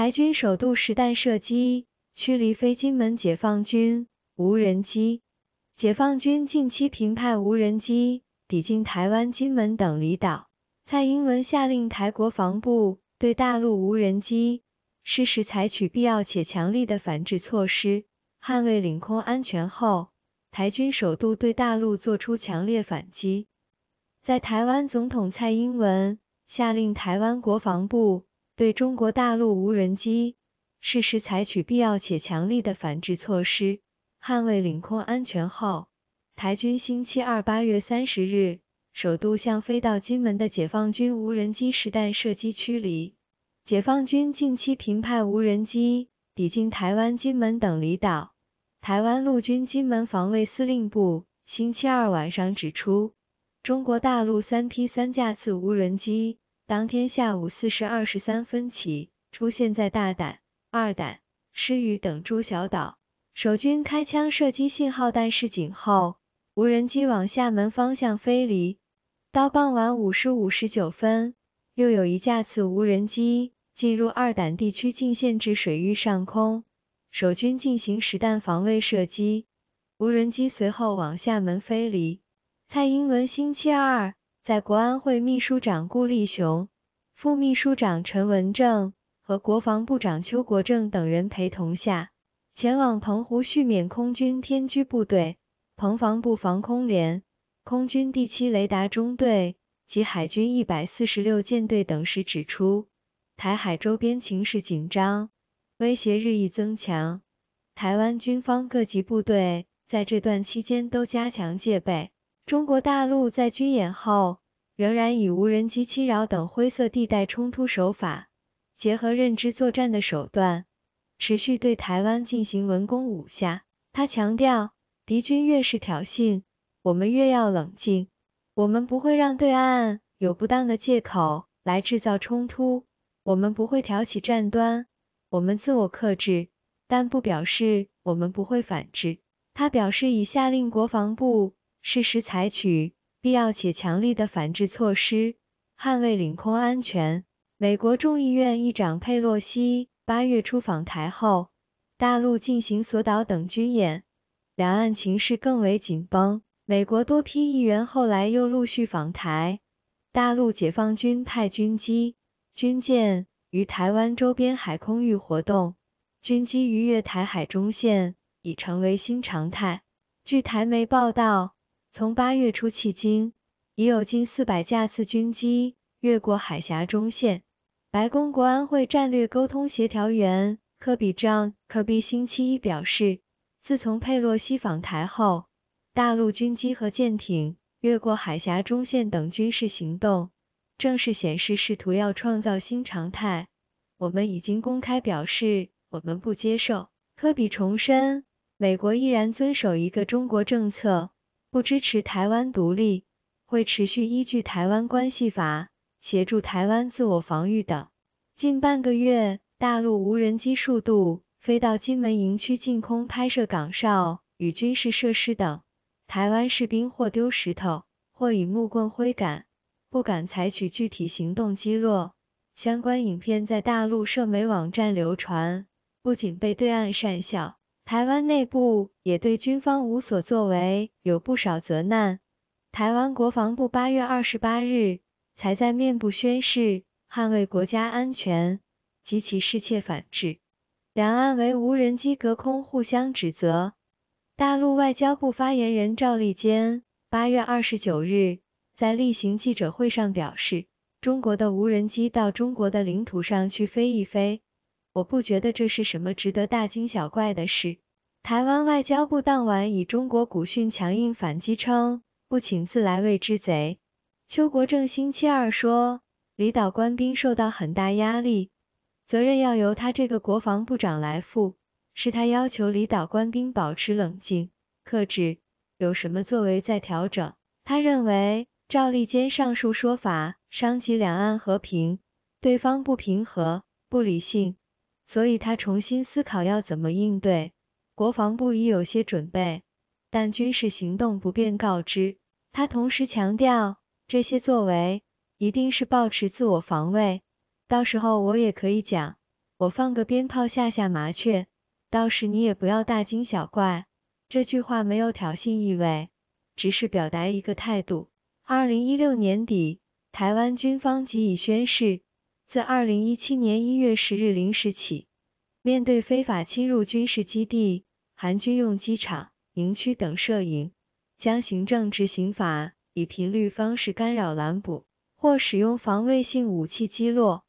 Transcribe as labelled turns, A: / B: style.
A: 台军首度实弹射击驱离非金门解放军无人机。解放军近期频派无人机抵近台湾金门等离岛。蔡英文下令台国防部对大陆无人机适时采取必要且强力的反制措施，捍卫领空安全后，台军首度对大陆做出强烈反击。在台湾总统蔡英文下令台湾国防部。对中国大陆无人机适时采取必要且强力的反制措施，捍卫领空安全后，台军星期二八月三十日首度向飞到金门的解放军无人机实弹射击驱离。解放军近期频派无人机抵近台湾金门等离岛，台湾陆军金门防卫司令部星期二晚上指出，中国大陆三批三架次无人机。当天下午四时二十三分起，出现在大胆、二胆、诗雨等诸小岛守军开枪射击信号弹示警后，无人机往厦门方向飞离。到傍晚五时五十九分，又有一架次无人机进入二胆地区禁限制水域上空，守军进行实弹防卫射击，无人机随后往厦门飞离。蔡英文星期二。在国安会秘书长顾立雄、副秘书长陈文正和国防部长邱国正等人陪同下，前往澎湖续免空军天驱部队、澎防部防空连、空军第七雷达中队及海军一百四十六舰队等时指出，台海周边情势紧张，威胁日益增强，台湾军方各级部队在这段期间都加强戒备。中国大陆在军演后，仍然以无人机侵扰等灰色地带冲突手法，结合认知作战的手段，持续对台湾进行文攻武下。他强调，敌军越是挑衅，我们越要冷静，我们不会让对岸有不当的借口来制造冲突，我们不会挑起战端，我们自我克制，但不表示我们不会反制。他表示已下令国防部。适时采取必要且强力的反制措施，捍卫领空安全。美国众议院议长佩洛西八月初访台后，大陆进行索岛等军演，两岸情势更为紧绷。美国多批议员后来又陆续访台，大陆解放军派军机、军舰于台湾周边海空域活动，军机逾越台海中线已成为新常态。据台媒报道。从八月初迄今，已有近四百架次军机越过海峡中线。白宫国安会战略沟通协调员科比· n 科比星期一表示，自从佩洛西访台后，大陆军机和舰艇越过海峡中线等军事行动，正是显示试图要创造新常态。我们已经公开表示，我们不接受。科比重申，美国依然遵守一个中国政策。不支持台湾独立，会持续依据《台湾关系法》协助台湾自我防御等。近半个月，大陆无人机数度飞到金门营区近空拍摄岗哨与军事设施等，台湾士兵或丢石头，或以木棍挥杆，不敢采取具体行动击落。相关影片在大陆社媒网站流传，不仅被对岸讪笑。台湾内部也对军方无所作为有不少责难，台湾国防部八月二十八日才在面部宣誓捍卫国家安全及其世切反制，两岸为无人机隔空互相指责。大陆外交部发言人赵立坚八月二十九日在例行记者会上表示，中国的无人机到中国的领土上去飞一飞，我不觉得这是什么值得大惊小怪的事。台湾外交部当晚以中国古训强硬反击称，不请自来未知贼。邱国正星期二说，离岛官兵受到很大压力，责任要由他这个国防部长来负，是他要求离岛官兵保持冷静、克制，有什么作为再调整。他认为赵立坚上述说法伤及两岸和平，对方不平和、不理性，所以他重新思考要怎么应对。国防部已有些准备，但军事行动不便告知。他同时强调，这些作为一定是保持自我防卫。到时候我也可以讲，我放个鞭炮吓吓麻雀，到时你也不要大惊小怪。这句话没有挑衅意味，只是表达一个态度。二零一六年底，台湾军方即已宣誓，自二零一七年一月十日零时起。面对非法侵入军事基地、韩军用机场、营区等摄影，将行政执行法以频率方式干扰拦捕，或使用防卫性武器击落。